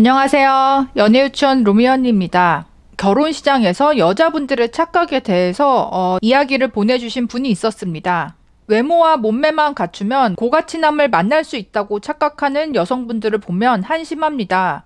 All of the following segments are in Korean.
안녕하세요. 연애유치원루미언입니다 결혼 시장에서 여자분들의 착각에 대해서 어, 이야기를 보내주신 분이 있었습니다. 외모와 몸매만 갖추면 고가치남을 만날 수 있다고 착각하는 여성분들을 보면 한심합니다.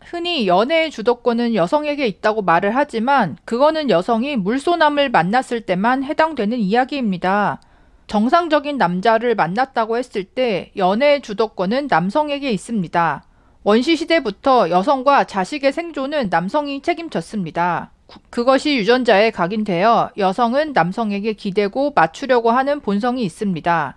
흔히 연애의 주도권은 여성에게 있다고 말을 하지만 그거는 여성이 물소남을 만났을 때만 해당되는 이야기입니다. 정상적인 남자를 만났다고 했을 때 연애의 주도권은 남성에게 있습니다. 원시 시대부터 여성과 자식의 생존은 남성이 책임졌습니다. 그것이 유전자에 각인되어 여성은 남성에게 기대고 맞추려고 하는 본성이 있습니다.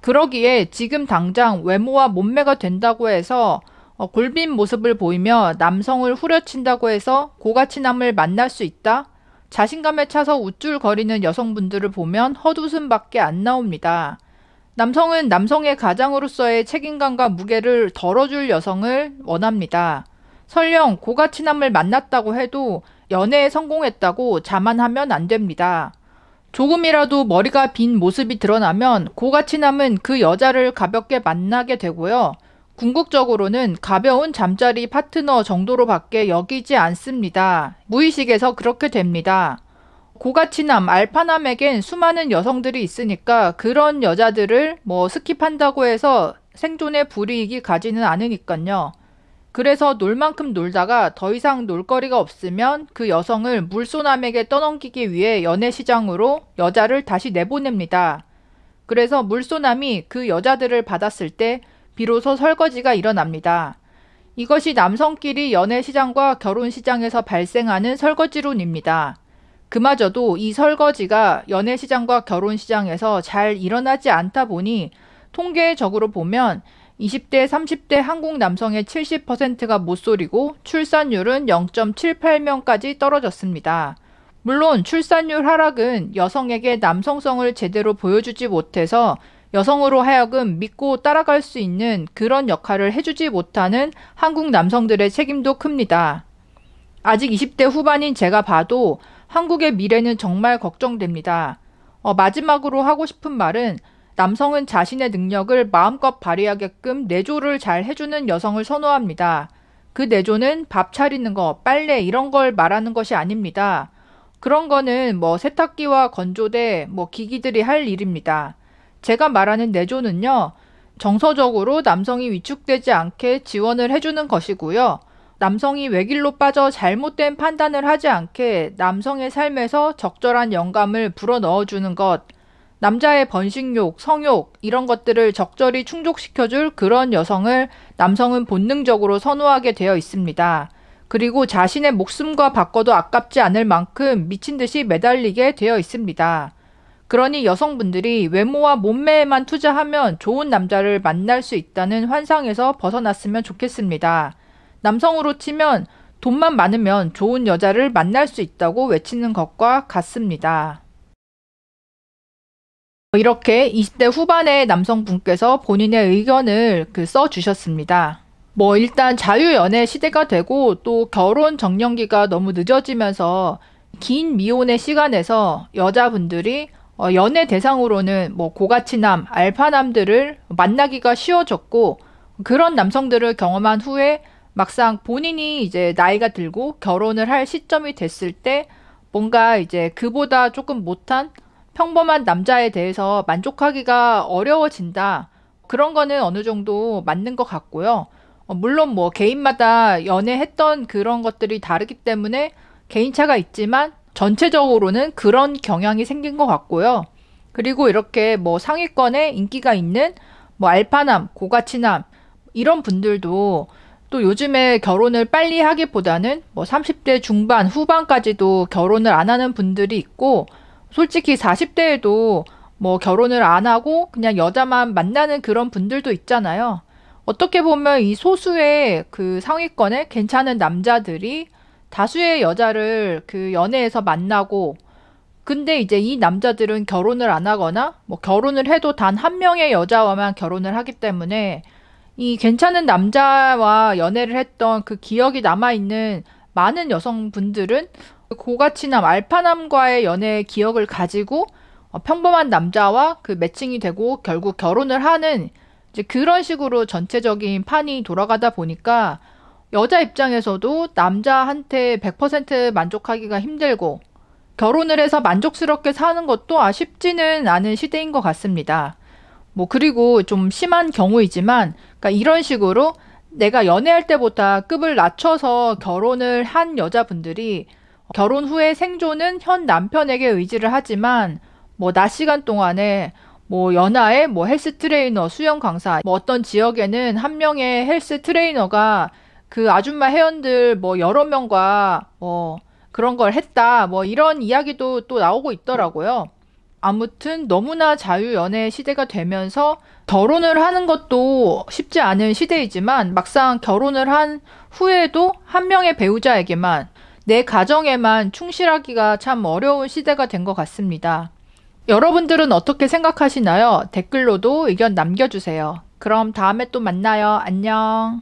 그러기에 지금 당장 외모와 몸매가 된다고 해서 어, 골빈 모습을 보이며 남성을 후려친다고 해서 고가치남을 만날 수 있다? 자신감에 차서 우쭐거리는 여성분들을 보면 헛웃음밖에 안 나옵니다. 남성은 남성의 가장으로서의 책임감과 무게를 덜어줄 여성을 원합니다. 설령 고가치남을 만났다고 해도 연애에 성공했다고 자만하면 안 됩니다. 조금이라도 머리가 빈 모습이 드러나면 고가치남은 그 여자를 가볍게 만나게 되고요. 궁극적으로는 가벼운 잠자리 파트너 정도로밖에 여기지 않습니다. 무의식에서 그렇게 됩니다. 고가치남, 알파남에겐 수많은 여성들이 있으니까 그런 여자들을 뭐 스킵한다고 해서 생존의 불이익이 가지는 않으니깐요. 그래서 놀 만큼 놀다가 더 이상 놀거리가 없으면 그 여성을 물소남에게 떠넘기기 위해 연애시장으로 여자를 다시 내보냅니다. 그래서 물소남이 그 여자들을 받았을 때 비로소 설거지가 일어납니다. 이것이 남성끼리 연애시장과 결혼시장에서 발생하는 설거지론입니다. 그마저도 이 설거지가 연애 시장과 결혼 시장에서 잘 일어나지 않다 보니 통계적으로 보면 20대, 30대 한국 남성의 70%가 모쏠이고 출산율은 0.78명까지 떨어졌습니다. 물론 출산율 하락은 여성에게 남성성을 제대로 보여주지 못해서 여성으로 하여금 믿고 따라갈 수 있는 그런 역할을 해주지 못하는 한국 남성들의 책임도 큽니다. 아직 20대 후반인 제가 봐도 한국의 미래는 정말 걱정됩니다. 어, 마지막으로 하고 싶은 말은 남성은 자신의 능력을 마음껏 발휘하게끔 내조를 잘 해주는 여성을 선호합니다. 그 내조는 밥 차리는 거, 빨래 이런 걸 말하는 것이 아닙니다. 그런 거는 뭐 세탁기와 건조대, 뭐 기기들이 할 일입니다. 제가 말하는 내조는요, 정서적으로 남성이 위축되지 않게 지원을 해주는 것이고요. 남성이 외길로 빠져 잘못된 판단을 하지 않게 남성의 삶에서 적절한 영감을 불어넣어주는 것, 남자의 번식욕, 성욕, 이런 것들을 적절히 충족시켜줄 그런 여성을 남성은 본능적으로 선호하게 되어 있습니다. 그리고 자신의 목숨과 바꿔도 아깝지 않을 만큼 미친 듯이 매달리게 되어 있습니다. 그러니 여성분들이 외모와 몸매에만 투자하면 좋은 남자를 만날 수 있다는 환상에서 벗어났으면 좋겠습니다. 남성으로 치면 돈만 많으면 좋은 여자를 만날 수 있다고 외치는 것과 같습니다. 이렇게 20대 후반의 남성분께서 본인의 의견을 그 써주셨습니다. 뭐 일단 자유연애 시대가 되고 또 결혼 정년기가 너무 늦어지면서 긴 미혼의 시간에서 여자분들이 어, 연애 대상으로는 뭐 고가치남, 알파남들을 만나기가 쉬워졌고 그런 남성들을 경험한 후에 막상 본인이 이제 나이가 들고 결혼을 할 시점이 됐을 때 뭔가 이제 그보다 조금 못한 평범한 남자에 대해서 만족하기가 어려워진다. 그런 거는 어느 정도 맞는 것 같고요. 어, 물론 뭐 개인마다 연애했던 그런 것들이 다르기 때문에 개인차가 있지만 전체적으로는 그런 경향이 생긴 것 같고요. 그리고 이렇게 뭐 상위권에 인기가 있는 뭐 알파남, 고가치남 이런 분들도 또 요즘에 결혼을 빨리 하기보다는 뭐 30대 중반, 후반까지도 결혼을 안 하는 분들이 있고, 솔직히 40대에도 뭐 결혼을 안 하고 그냥 여자만 만나는 그런 분들도 있잖아요. 어떻게 보면 이 소수의 그 상위권에 괜찮은 남자들이 다수의 여자를 그 연애에서 만나고 근데 이제 이 남자들은 결혼을 안 하거나 뭐 결혼을 해도 단 한 명의 여자와만 결혼을 하기 때문에 이 괜찮은 남자와 연애를 했던 그 기억이 남아있는 많은 여성분들은 고가치남, 알파남과의 연애 기억을 가지고 어, 평범한 남자와 그 매칭이 되고 결국 결혼을 하는 이제 그런 식으로 전체적인 판이 돌아가다 보니까 여자 입장에서도 남자한테 100% 만족하기가 힘들고 결혼을 해서 만족스럽게 사는 것도 아쉽지는 않은 시대인 것 같습니다. 뭐 그리고 좀 심한 경우이지만 그러니까 이런 식으로 내가 연애할 때보다 급을 낮춰서 결혼을 한 여자분들이 결혼 후에 생존은 현 남편에게 의지를 하지만 뭐 낮 시간 동안에 뭐 연하의 뭐 헬스 트레이너, 수영 강사, 뭐 어떤 지역에는 한 명의 헬스 트레이너가 그 아줌마 회원들 뭐 여러 명과 뭐 그런 걸 했다 뭐 이런 이야기도 또 나오고 있더라고요. 아무튼 너무나 자유연애 시대가 되면서 결혼을 하는 것도 쉽지 않은 시대이지만 막상 결혼을 한 후에도 한 명의 배우자에게만 내 가정에만 충실하기가 참 어려운 시대가 된 것 같습니다. 여러분들은 어떻게 생각하시나요? 댓글로도 의견 남겨주세요. 그럼 다음에 또 만나요. 안녕.